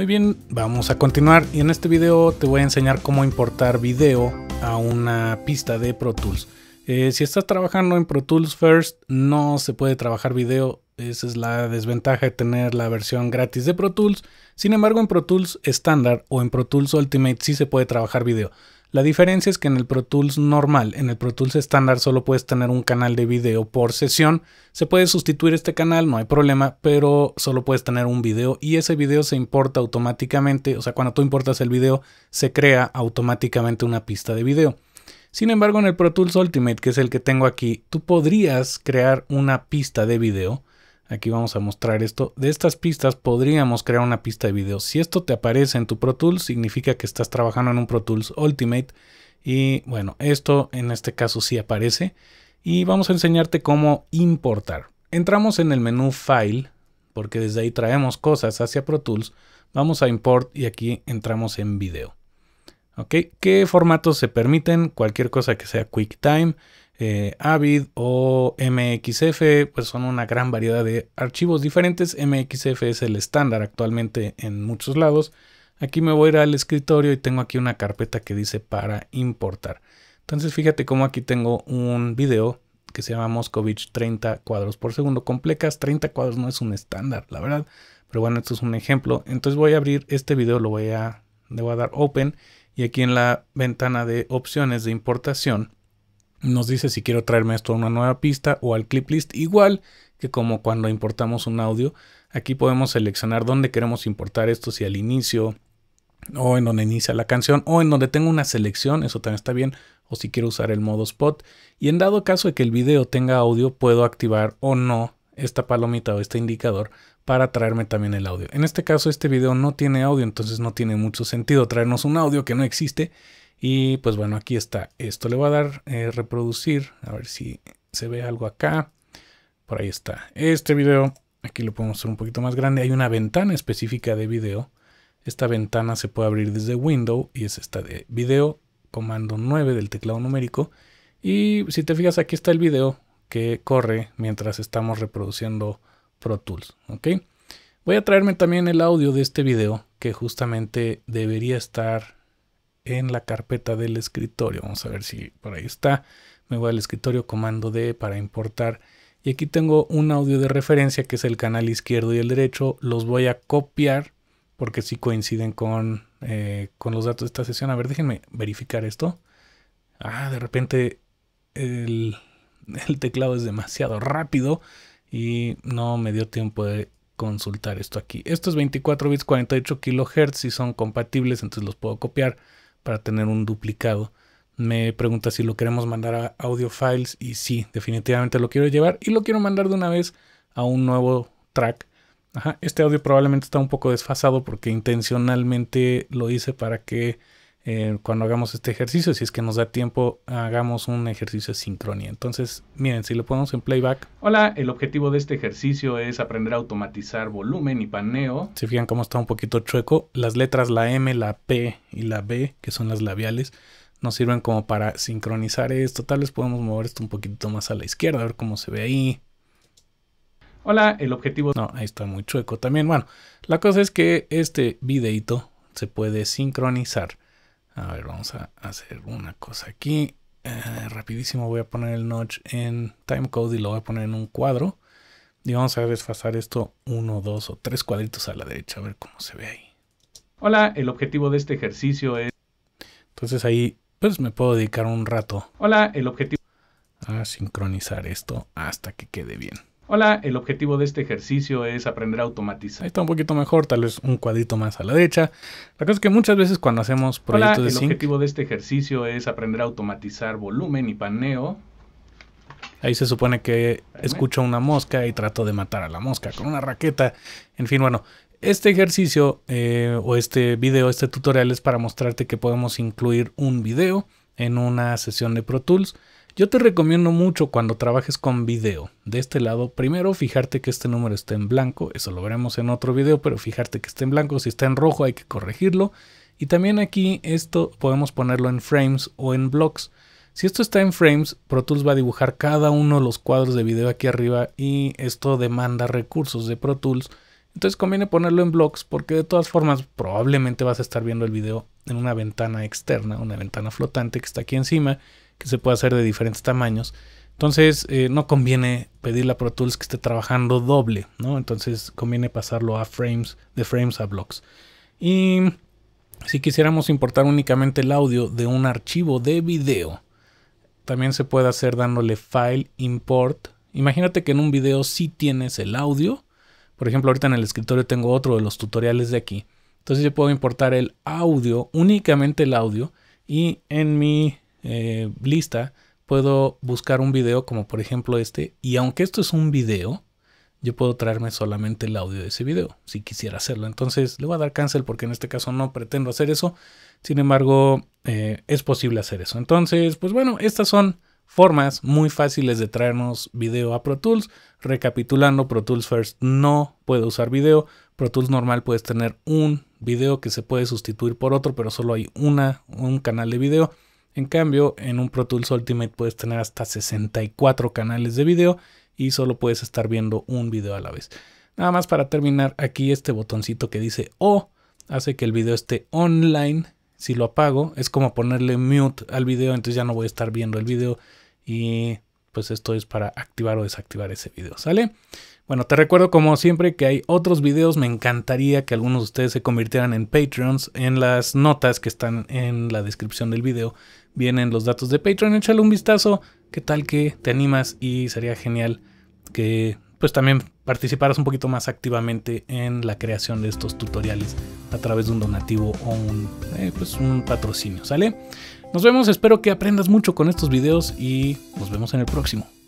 Muy bien, vamos a continuar y en este video te voy a enseñar cómo importar video a una pista de Pro Tools. Eh, si estás trabajando en Pro Tools First, no se puede trabajar video esa es la desventaja de tener la versión gratis de Pro Tools. Sin embargo, en Pro Tools estándar o en Pro Tools Ultimate sí se puede trabajar video. La diferencia es que en el Pro Tools normal, en el Pro Tools estándar solo puedes tener un canal de video por sesión. Se puede sustituir este canal, no hay problema, pero solo puedes tener un video y ese video se importa automáticamente, o sea, cuando tú importas el video, se crea automáticamente una pista de video. Sin embargo, en el Pro Tools Ultimate, que es el que tengo aquí, tú podrías crear una pista de video Aquí vamos a mostrar esto. De estas pistas podríamos crear una pista de video. Si esto te aparece en tu Pro Tools, significa que estás trabajando en un Pro Tools Ultimate. Y bueno, esto en este caso sí aparece. Y vamos a enseñarte cómo importar. Entramos en el menú File, porque desde ahí traemos cosas hacia Pro Tools. Vamos a Import y aquí entramos en Video. ¿Qué formatos se permiten? Cualquier cosa que sea QuickTime, eh, Avid o MXF, pues son una gran variedad de archivos diferentes. MXF es el estándar actualmente en muchos lados. Aquí me voy a ir al escritorio y tengo aquí una carpeta que dice para importar. Entonces fíjate cómo aquí tengo un video que se llama Moscovich 30 cuadros por segundo. Complecas, 30 cuadros no es un estándar, la verdad. Pero bueno, esto es un ejemplo. Entonces voy a abrir este video, lo voy a, le voy a dar open y aquí en la ventana de opciones de importación nos dice si quiero traerme esto a una nueva pista o al clip list igual que como cuando importamos un audio aquí podemos seleccionar dónde queremos importar esto si al inicio o en donde inicia la canción o en donde tengo una selección eso también está bien o si quiero usar el modo spot y en dado caso de que el video tenga audio puedo activar o no esta palomita o este indicador para traerme también el audio. En este caso este video no tiene audio, entonces no tiene mucho sentido traernos un audio que no existe. Y pues bueno, aquí está esto. Le voy a dar eh, reproducir, a ver si se ve algo acá. Por ahí está este video. Aquí lo podemos hacer un poquito más grande. Hay una ventana específica de video. Esta ventana se puede abrir desde Window y es esta de video, comando 9 del teclado numérico. Y si te fijas, aquí está el video que corre mientras estamos reproduciendo Pro Tools. Voy a traerme también el audio de este video que justamente debería estar en la carpeta del escritorio. Vamos a ver si por ahí está. Me voy al escritorio comando D para importar. Y aquí tengo un audio de referencia que es el canal izquierdo y el derecho. Los voy a copiar porque si coinciden con, eh, con los datos de esta sesión. A ver, déjenme verificar esto. Ah, de repente el, el teclado es demasiado rápido y no me dio tiempo de consultar esto aquí. Estos 24 bits 48 kHz y son compatibles, entonces los puedo copiar para tener un duplicado. Me pregunta si lo queremos mandar a audio files y sí, definitivamente lo quiero llevar y lo quiero mandar de una vez a un nuevo track. Ajá, este audio probablemente está un poco desfasado porque intencionalmente lo hice para que eh, cuando hagamos este ejercicio. Si es que nos da tiempo, hagamos un ejercicio de sincronía. Entonces, miren, si lo ponemos en playback. Hola, el objetivo de este ejercicio es aprender a automatizar volumen y paneo. si fijan cómo está un poquito chueco. Las letras, la M, la P y la B, que son las labiales, nos sirven como para sincronizar esto. Tal vez podemos mover esto un poquito más a la izquierda, a ver cómo se ve ahí. Hola, el objetivo... No, ahí está muy chueco también. Bueno, la cosa es que este videito se puede sincronizar a ver, vamos a hacer una cosa aquí. Eh, rapidísimo voy a poner el notch en timecode y lo voy a poner en un cuadro. Y vamos a desfasar esto uno, dos o tres cuadritos a la derecha, a ver cómo se ve ahí. Hola, el objetivo de este ejercicio es... Entonces ahí, pues me puedo dedicar un rato. Hola, el objetivo... A sincronizar esto hasta que quede bien. Hola, el objetivo de este ejercicio es aprender a automatizar. Ahí está un poquito mejor, tal vez un cuadrito más a la derecha. La cosa es que muchas veces cuando hacemos proyectos Hola, el objetivo de este ejercicio es aprender a automatizar volumen y paneo. Ahí se supone que escucho una mosca y trato de matar a la mosca con una raqueta. En fin, bueno, este ejercicio eh, o este video, este tutorial es para mostrarte que podemos incluir un video en una sesión de Pro Tools. Yo te recomiendo mucho cuando trabajes con video. De este lado, primero fijarte que este número está en blanco, eso lo veremos en otro video, pero fijarte que está en blanco, si está en rojo hay que corregirlo. Y también aquí esto podemos ponerlo en frames o en blocks. Si esto está en frames, Pro Tools va a dibujar cada uno de los cuadros de video aquí arriba y esto demanda recursos de Pro Tools entonces conviene ponerlo en Blocks porque de todas formas probablemente vas a estar viendo el video en una ventana externa, una ventana flotante que está aquí encima, que se puede hacer de diferentes tamaños. Entonces eh, no conviene pedirle a Pro Tools que esté trabajando doble, ¿no? Entonces conviene pasarlo a frames, de frames a blocks. Y si quisiéramos importar únicamente el audio de un archivo de video, también se puede hacer dándole file import. Imagínate que en un video sí tienes el audio, por ejemplo, ahorita en el escritorio tengo otro de los tutoriales de aquí. Entonces yo puedo importar el audio, únicamente el audio, y en mi eh, lista puedo buscar un video como por ejemplo este. Y aunque esto es un video, yo puedo traerme solamente el audio de ese video, si quisiera hacerlo. Entonces le voy a dar cancel porque en este caso no pretendo hacer eso. Sin embargo, eh, es posible hacer eso. Entonces, pues bueno, estas son formas muy fáciles de traernos video a Pro Tools. Recapitulando, Pro Tools First no puede usar video. Pro Tools normal puedes tener un video que se puede sustituir por otro, pero solo hay una, un canal de video. En cambio, en un Pro Tools Ultimate puedes tener hasta 64 canales de video y solo puedes estar viendo un video a la vez. Nada más para terminar, aquí este botoncito que dice O hace que el video esté online si lo apago, es como ponerle mute al video, entonces ya no voy a estar viendo el video y pues esto es para activar o desactivar ese video, ¿sale? Bueno, te recuerdo como siempre que hay otros videos, me encantaría que algunos de ustedes se convirtieran en Patreons, en las notas que están en la descripción del video vienen los datos de Patreon, échale un vistazo, qué tal que te animas y sería genial que pues también participarás un poquito más activamente en la creación de estos tutoriales a través de un donativo o eh, pues un, patrocinio, ¿sale? Nos vemos, espero que aprendas mucho con estos videos y nos vemos en el próximo.